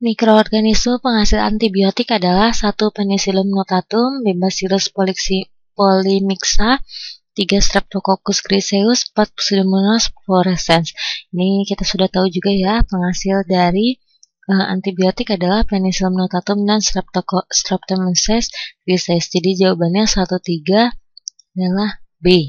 Mikroorganisme penghasil antibiotik adalah satu Penicillium notatum, poliksi polimiksa, tiga Streptococcus griseus, 4 Pseudomonas fluorescens. Ini kita sudah tahu juga ya penghasil dari eh, antibiotik adalah Penicillium notatum dan Streptococcus griseus Jadi jawabannya satu tiga adalah B.